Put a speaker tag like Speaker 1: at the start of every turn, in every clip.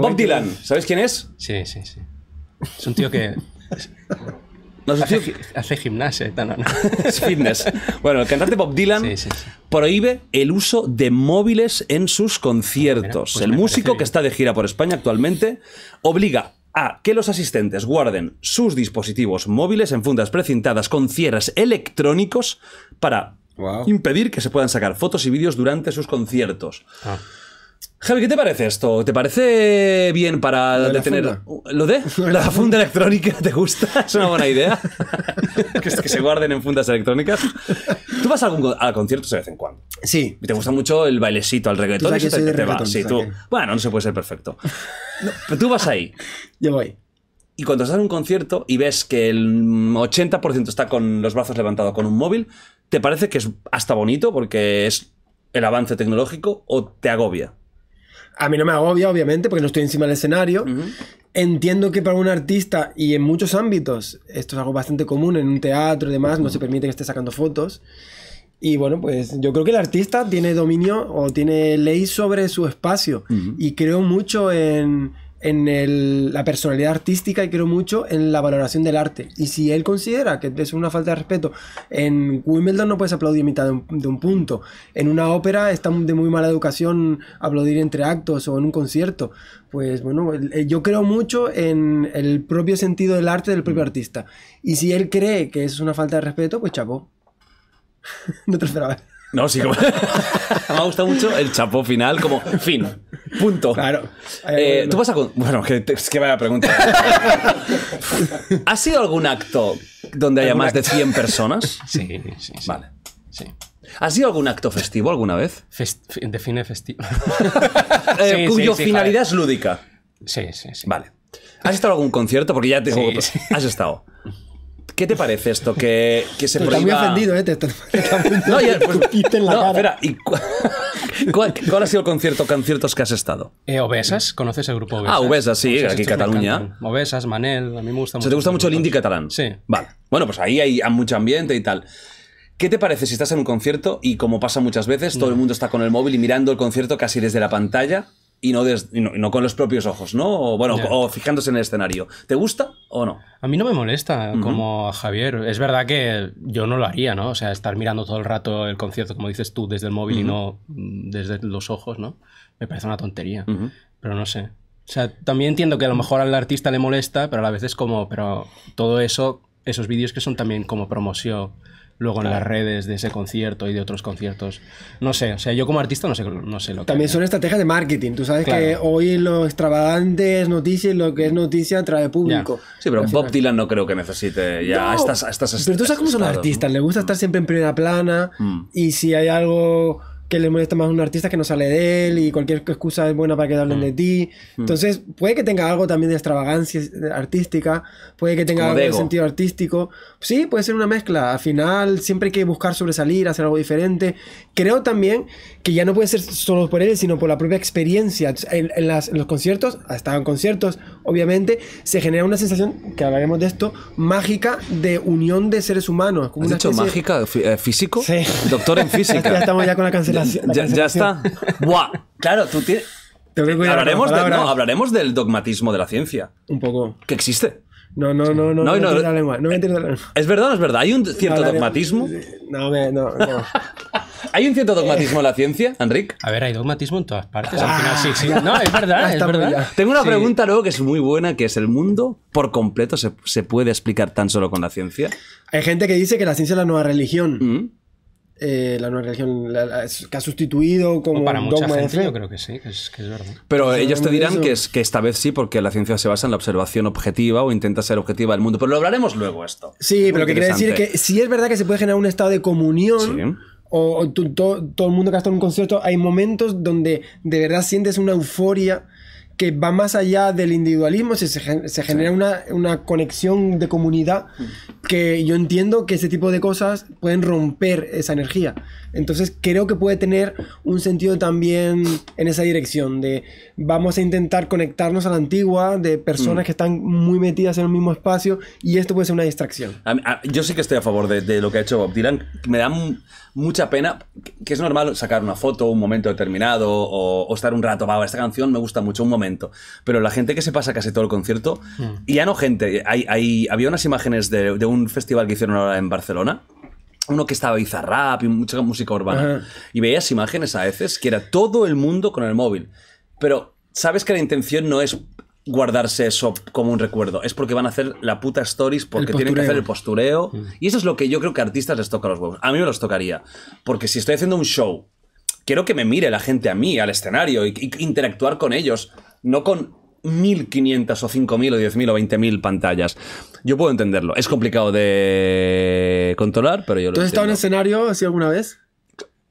Speaker 1: Bob Dylan, ¿sabes quién es? Sí, sí, sí. Es un tío que. hace, gimnasia, no. es fitness. Bueno, el cantante Bob Dylan prohíbe el uso de móviles en sus conciertos. Pues el músico que está de gira por España actualmente obliga a. Que los asistentes guarden sus dispositivos móviles en fundas precintadas con cierres electrónicos para impedir que se puedan sacar fotos y vídeos durante sus conciertos. Ah. Javi, ¿qué te parece esto? ¿Te parece bien para detener lo de la funda electrónica? ¿Te gusta? Es una buena idea. que, se guarden en fundas electrónicas. ¿Tú vas a, algún, a conciertos de vez en cuando? Sí. ¿Y te gusta mucho el bailecito, al reggaetón? Sí, te, Sí, tú. Bueno, no se puede ser perfecto. pero tú vas ahí. Yo voy. Y cuando estás en un concierto y ves que el 80% está con los brazos levantados con un móvil, ¿te parece que es hasta bonito porque es el avance tecnológico o te agobia?
Speaker 2: a mí no me agobia, obviamente, porque no estoy encima del escenario. Entiendo que para un artista, y en muchos ámbitos, esto es algo bastante común, en un teatro y demás, no se permite que esté sacando fotos. Y bueno, pues yo creo que el artista tiene dominio o tiene ley sobre su espacio. Y creo mucho en en el, la personalidad artística y creo mucho en la valoración del arte. Y si él considera que es una falta de respeto, en Wimbledon no puedes aplaudir mitad de un, punto. En una ópera está de muy mala educación aplaudir entre actos o en un concierto. Pues bueno, eh, yo creo mucho en el propio sentido del arte del propio mm. artista. Y si él cree que es una falta de respeto, pues chavo no te esperaba.
Speaker 1: No, sí, como... me ha gustado mucho el chapó final, como fin, punto. Claro. Eh, tú vas Bueno, es que vaya pregunta. ¿Ha sido algún acto donde haya más de 100 personas? Sí, sí. sí. Vale. Sí. ¿Has sido algún acto festivo alguna vez? Fest define festivo. Eh, cuyo finalidad es lúdica. Sí, sí, sí. Vale. ¿Has estado en algún concierto? Porque ya te pues, Has estado. ¿Qué te parece esto? Que, se te prohíba... muy ofendido,
Speaker 2: ¿eh? Te, pues, en la espera.
Speaker 1: cuál, ha sido el concierto, conciertos que has estado? Eh, Obesas, ¿conoces el grupo Obesas? Ah, Obesas, sí, aquí en Cataluña. Obesas, Manel, a mí me gusta mucho. te gusta mucho el indie catalán? Sí. Vale. Bueno, pues ahí hay mucho ambiente y tal. ¿Qué te parece si estás en un concierto y como pasa muchas veces, todo el mm. mundo está con el móvil y mirando el concierto casi desde la pantalla? y no, con los propios ojos, ¿no? O, bueno, o, fijándose en el escenario. ¿Te gusta o no? A mí no me molesta, como a Javier. Es verdad que yo no lo haría, ¿no? O sea, estar mirando todo el rato el concierto, como dices tú, desde el móvil y no mm, desde los ojos, ¿no? Me parece una tontería. Pero no sé. O sea, también entiendo que a lo mejor al artista le molesta, pero a la vez es como, pero todo eso, esos vídeos que son también como promoción luego en las redes de ese concierto y de otros conciertos. No sé, o sea, yo como artista no sé, no sé lo que... También
Speaker 2: son estrategias de marketing, tú sabes que hoy lo extravagante es noticia y lo que es noticia atrae público. Sí, pero, Bob
Speaker 1: Dylan no creo que necesite ya estas, estas Pero tú sabes cómo son los artistas,
Speaker 2: le gusta estar siempre en primera plana mm. y si hay algo que le molesta más a un artista que no sale de él y cualquier excusa es buena para que hablen mm. de ti. Mm. Entonces, puede que tenga algo también de extravagancia artística, puede que tenga algo de, sentido artístico. Sí, puede ser una mezcla. Al final, siempre hay que buscar sobresalir, hacer algo diferente. Creo también que ya no puede ser solo por él, sino por la propia experiencia. En, los conciertos, hasta en conciertos, obviamente, se genera una sensación, que hablaremos de esto, mágica de unión de seres humanos. ¿Has dicho mágica?
Speaker 1: Eh, eh, ¿Físico? Sí. Doctor en física. ya, estamos ya con la cancelación ya, está.
Speaker 2: Buah, claro, tú tienes...
Speaker 1: Hablaremos, hablaremos del dogmatismo de la ciencia.
Speaker 2: Un poco. Que existe. No, no, no, no. No, me no, eh, la lengua, no eh,
Speaker 1: Es verdad, es verdad. Hay un cierto dogmatismo.
Speaker 2: No, no, no.
Speaker 1: ¿Hay un cierto dogmatismo en la ciencia, Enric? A ver, hay dogmatismo en todas partes. Al ah, final, sí, sí. No,
Speaker 2: es verdad, es verdad. Tengo una pregunta luego que
Speaker 1: es muy buena, que es ¿el mundo por completo se, se, puede explicar tan solo con la ciencia?
Speaker 2: Hay gente que dice que la ciencia es la nueva religión. Mm. Eh, la nueva religión que ha sustituido como para dogma de yo creo que sí que es, que es verdad pero ellos te dirán que,
Speaker 1: es, que esta vez sí porque la ciencia se basa en la observación objetiva o intenta ser objetiva del mundo pero lo hablaremos luego esto sí pero lo que quiere decir que
Speaker 2: si es verdad que se puede generar un estado de comunión o, todo el mundo que ha estado en un concierto, hay momentos donde de verdad sientes una euforia que va más allá del individualismo, se, se genera una, una, conexión de comunidad mm que yo entiendo que ese tipo de cosas pueden romper esa energía. Entonces creo que puede tener un sentido también en esa dirección, de vamos a intentar conectarnos a la antigua, de personas mm. que están muy metidas en el mismo espacio, y esto puede ser una distracción.
Speaker 1: yo sí que estoy a favor de, lo que ha hecho Bob Dylan. Me da mucha pena, que, es normal sacar una foto, un momento determinado, o, estar un rato, bajo esta canción me gusta mucho, un momento. Pero la gente que se pasa casi todo el concierto, mm. y ya no gente, hay, hay, había unas imágenes de, de un un festival que hicieron ahora en Barcelona. Uno que estaba bizarrap y mucha música urbana. Y veías imágenes a veces que era todo el mundo con el móvil. Pero sabes que la intención no es guardarse eso como un recuerdo. Es porque van a hacer la puta stories porque tienen que hacer el postureo. Mm. Y eso es lo que yo creo que a artistas les toca a los huevos. A mí me los tocaría. Porque si estoy haciendo un show, quiero que me mire la gente a mí, al escenario, y interactuar con ellos. No con 1.500 o 5.000 o 10.000 o 20.000 pantallas. Yo puedo entenderlo. Es complicado de controlar, pero yo lo ¿Tú has estado en
Speaker 2: escenario así alguna vez?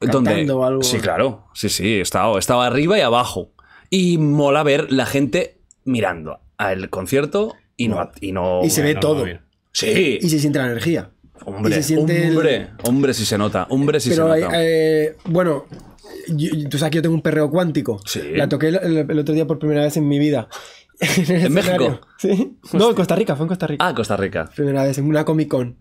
Speaker 2: ¿Dónde? Sí,
Speaker 1: claro. Sí, sí, he estado, he arriba y abajo. Y mola ver la gente mirando al concierto y no... Y, no, y se ve todo. sí. Y se
Speaker 2: siente la energía. Hombre, se hombre,
Speaker 1: hombre si se nota, hombre si se nota.
Speaker 2: Eh, bueno, tú sabes que yo tengo un perreo cuántico. Sí. La toqué el, otro día por primera vez en mi vida. ¿En, México? Sí. No, en Costa Rica, fue en Costa Rica. Ah, Costa Rica. Primera vez en una Comic Con.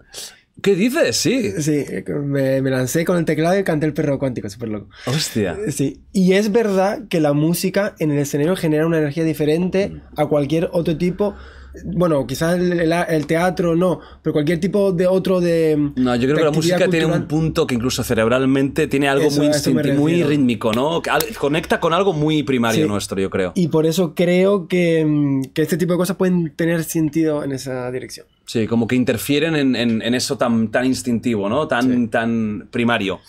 Speaker 2: ¿Qué dices? Sí. Sí, me, lancé con el teclado y canté el perro cuántico, súper loco. Hostia. Sí. Y es verdad que la música en el escenario genera una energía diferente mm. a cualquier otro tipo bueno, quizás el, teatro no, pero cualquier tipo de otro de... No, yo creo que la música tiene un
Speaker 1: punto que incluso cerebralmente tiene algo muy, instintivo, muy rítmico, ¿no? conecta con algo muy primario nuestro, yo creo.
Speaker 2: Y por eso creo mm, que, este tipo de cosas pueden tener sentido en esa dirección.
Speaker 1: Sí, como que interfieren en, eso tan, tan instintivo, ¿no? Tan, tan primario.